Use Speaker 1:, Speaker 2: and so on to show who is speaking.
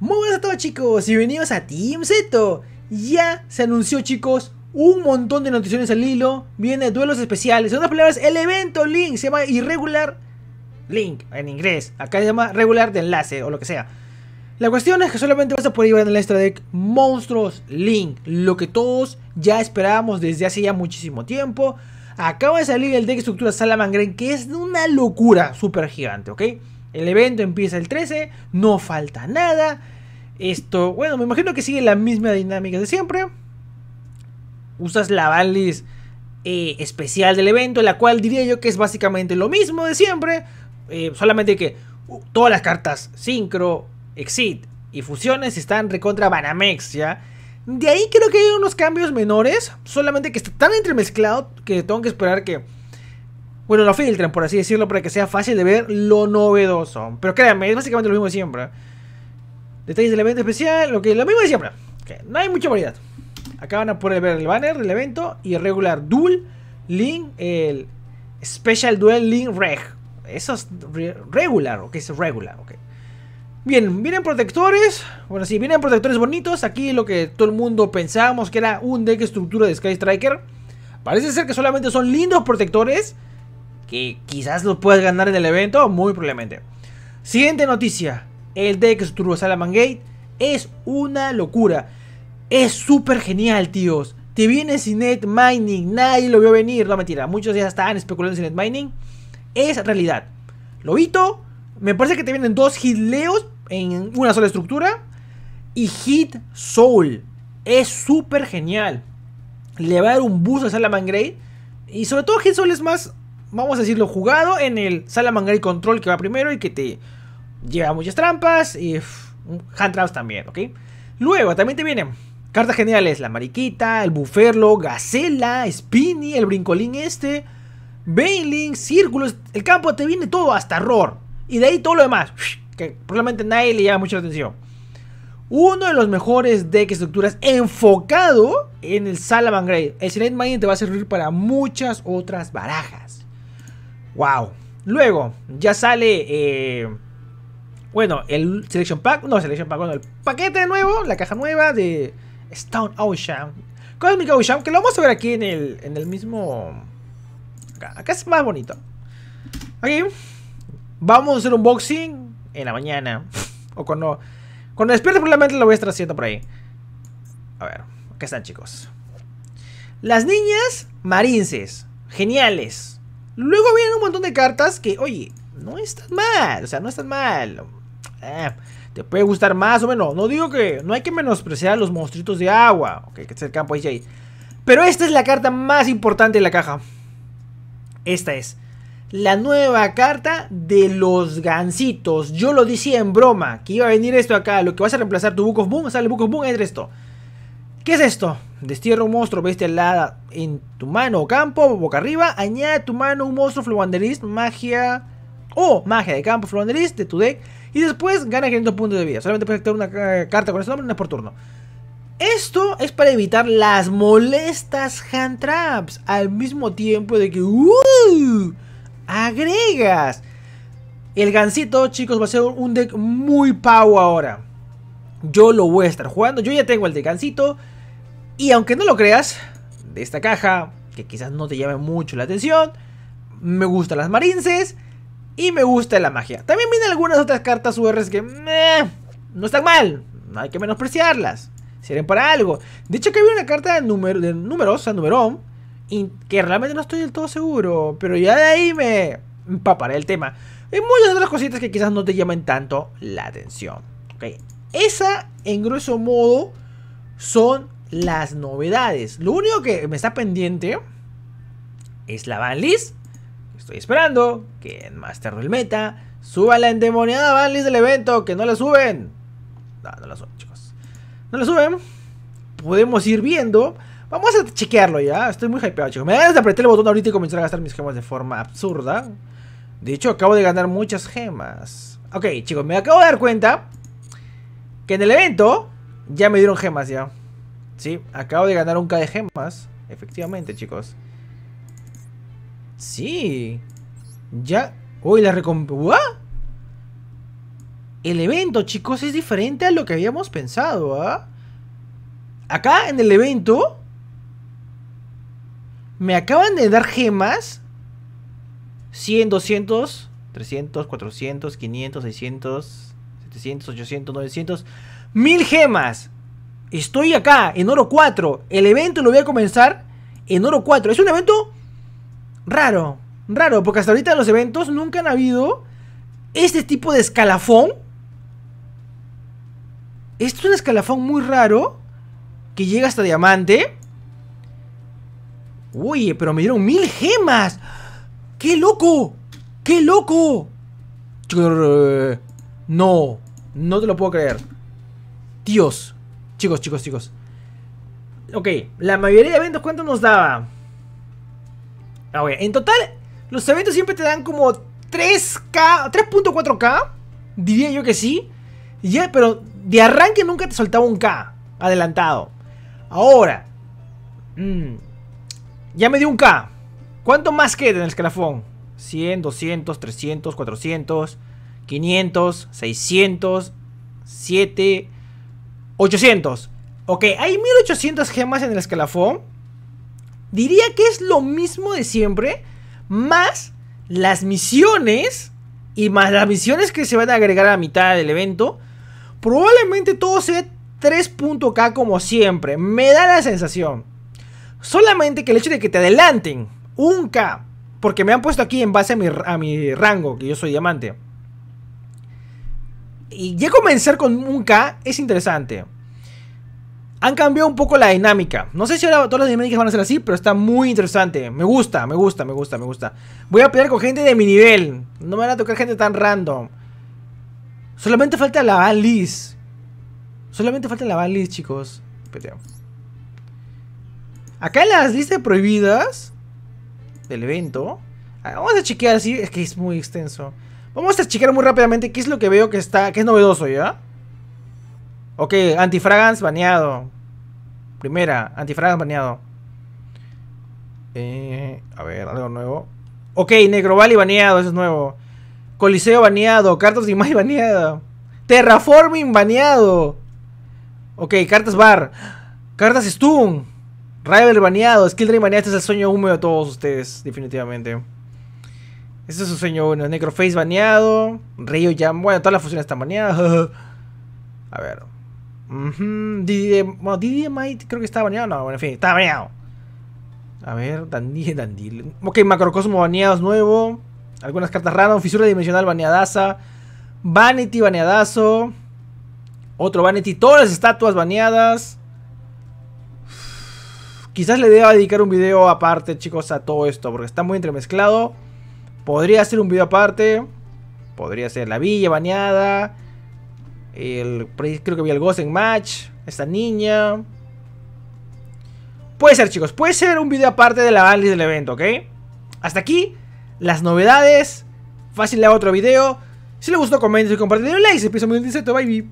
Speaker 1: Muy buenas a todos chicos y bienvenidos a Team Ya se anunció chicos un montón de noticias al hilo Viene duelos especiales, en otras palabras el evento Link se llama Irregular Link en inglés Acá se llama Regular de Enlace o lo que sea La cuestión es que solamente vas a poder llevar en el extra deck Monstruos Link Lo que todos ya esperábamos desde hace ya muchísimo tiempo Acaba de salir el deck estructura Salamangren que es una locura super gigante, ¿ok? El evento empieza el 13, no falta nada. Esto, bueno, me imagino que sigue la misma dinámica de siempre. Usas la valise eh, especial del evento, la cual diría yo que es básicamente lo mismo de siempre. Eh, solamente que todas las cartas Synchro, Exit y Fusiones están recontra Banamex, ¿ya? De ahí creo que hay unos cambios menores, solamente que está tan entremezclado que tengo que esperar que bueno, lo filtran, por así decirlo, para que sea fácil de ver lo novedoso. Pero créanme, es básicamente lo mismo de siempre. Detalles del evento especial, lo que lo mismo de siempre. no hay mucha variedad. Acá van a poder ver el banner del evento y el regular Duel Link, el Special Duel Link Reg. Eso es regular, ok, es regular, ok. Bien, vienen protectores. Bueno, sí, vienen protectores bonitos. Aquí lo que todo el mundo pensábamos que era un deck estructura de Sky Striker. Parece ser que solamente son lindos protectores que quizás lo puedas ganar en el evento, muy probablemente. Siguiente noticia, el deck Turbo Salaman Gate es una locura. Es súper genial, tíos. Te viene sin mining, nadie lo vio venir, no mentira, muchos ya estaban especulando sin net mining. Es realidad. Lobito, me parece que te vienen dos hitleos en una sola estructura. Y Hit Soul. Es súper genial. Le va a dar un boost a Salaman Y sobre todo Hit Soul es más vamos a decirlo, jugado en el Salamangre Control que va primero y que te lleva muchas trampas y hand traps también, ¿ok? Luego también te vienen cartas geniales, la mariquita, el buferlo, gacela, spinny, el brincolín este, bailing, círculos, el campo te viene todo hasta roar y de ahí todo lo demás, que probablemente nadie le llama mucha atención. Uno de los mejores deck estructuras enfocado en el Salamangrey. El Silent Mind te va a servir para muchas otras barajas. Wow. Luego, ya sale. Eh, bueno, el Selection Pack. No, Selection Pack. Bueno, el paquete nuevo, la caja nueva de Stone Ocean. Cosmic Ocean, que lo vamos a ver aquí en el, en el mismo. Acá, es más bonito. Aquí. Vamos a hacer un boxing en la mañana. o cuando. Cuando despierte, probablemente lo voy a estar haciendo por ahí. A ver, acá están, chicos. Las niñas marinces. Geniales. Luego vienen un montón de cartas que, oye, no están mal, o sea, no están mal. Eh, te puede gustar más o menos. No digo que no hay que menospreciar los monstruitos de agua, ok, que es el campo ahí. Pero esta es la carta más importante de la caja. Esta es la nueva carta de los gansitos. Yo lo decía en broma, que iba a venir esto acá, lo que vas a reemplazar tu Book of Boom, sale Book of Boom, entre esto. ¿Qué es esto? Destierra un monstruo, bestia helada en tu mano o campo, boca arriba. Añade a tu mano un monstruo fluanderist, magia o oh, magia de campo fluanderist de tu deck. Y después gana 500 puntos de vida. Solamente puedes activar una carta con ese nombre, no es por turno. Esto es para evitar las molestas hand traps. Al mismo tiempo de que... ¡uh! agregas. El gancito, chicos, va a ser un deck muy pavo ahora. Yo lo voy a estar jugando. Yo ya tengo el de gancito. Y aunque no lo creas, de esta caja, que quizás no te llame mucho la atención, me gustan las marinces y me gusta la magia. También vienen algunas otras cartas UR que no están mal, no hay que menospreciarlas, sirven para algo. De hecho que había una carta de, número, de numerosa, numerón, y que realmente no estoy del todo seguro, pero ya de ahí me empaparé el tema. Hay muchas otras cositas que quizás no te llamen tanto la atención. Esa, en grueso modo, son las novedades. Lo único que me está pendiente es la banlist. Estoy esperando que en Master del Meta suba la endemoniada banlist del evento, que no la suben. No, no la suben, chicos. No la suben. Podemos ir viendo. Vamos a chequearlo ya. Estoy muy hypeado, chicos. Me da de apretar el botón ahorita y comenzar a gastar mis gemas de forma absurda. De hecho, acabo de ganar muchas gemas. Ok, chicos, me acabo de dar cuenta que en el evento ya me dieron gemas ya. Sí, acabo de ganar un K de gemas. Efectivamente, chicos. Sí. Ya. Uy, la recompensa. El evento, chicos, es diferente a lo que habíamos pensado, ¿ah? Acá en el evento. Me acaban de dar gemas. 100, 200, 300, 400, 500, 600, 700, 800, 900. 1000 gemas. Estoy acá, en Oro 4. El evento lo voy a comenzar en Oro 4. Es un evento raro. Raro, porque hasta ahorita los eventos nunca han habido este tipo de escalafón. Esto es un escalafón muy raro que llega hasta diamante. Uy, pero me dieron mil gemas. ¡Qué loco! ¡Qué loco! No, no te lo puedo creer. Dios, Chicos, chicos, chicos. Ok, la mayoría de eventos, ¿cuánto nos daba? Ah, en total, los eventos siempre te dan como 3K, 3.4K, diría yo que sí. Ya, pero de arranque nunca te soltaba un K adelantado. Ahora, mm, ya me dio un K. ¿Cuánto más queda en el escalafón? 100, 200, 300, 400, 500, 600, 7, 800. Ok, hay 1800 gemas en el escalafón. Diría que es lo mismo de siempre. Más las misiones. Y más las misiones que se van a agregar a la mitad del evento. Probablemente todo sea 3.k como siempre. Me da la sensación. Solamente que el hecho de que te adelanten un K. Porque me han puesto aquí en base a mi, a mi rango. Que yo soy diamante y ya comenzar con un K es interesante. Han cambiado un poco la dinámica. No sé si ahora todas las dinámicas van a ser así, pero está muy interesante. Me gusta, me gusta, me gusta, me gusta. Voy a pelear con gente de mi nivel. No me van a tocar gente tan random. Solamente falta la Alice. Solamente falta la Alice, chicos. Acá en las listas prohibidas del evento. Ah, vamos a chequear si Es que es muy extenso. Vamos a chequear muy rápidamente qué es lo que veo que está, que es novedoso, ¿ya? Ok, antifragans baneado. Primera, antifragans baneado. Eh, a ver, algo nuevo. Ok, Necrovali baneado, eso es nuevo. Coliseo baneado, cartas de imagen baneado. Terraforming baneado. Ok, cartas bar. Cartas stun. Rival baneado, skill drain baneado, este es el sueño húmedo de todos ustedes, definitivamente. Este es su sueño bueno Necroface baneado. Río ya. Bueno, todas las funciones están baneadas. A ver. bueno, creo que está baneado. No, bueno, en fin, está baneado. A ver, Dandil, Ok, Macrocosmo baneados nuevo. Algunas cartas raras. Fisura dimensional baneadaza. Vanity baneadazo. Otro Vanity. Todas las estatuas baneadas. quizás le deba dedicar un video aparte, chicos, a todo esto. Porque está muy entremezclado. Podría ser un video aparte. Podría ser la villa bañada, El, creo que vi el Ghost en Match. Esta niña. Puede ser, chicos. Puede ser un video aparte de la análisis del evento, ¿ok? Hasta aquí las novedades. Fácil le hago otro video. Si le gustó, comenten y compartan. Denle like. Se piensa muy bye bye.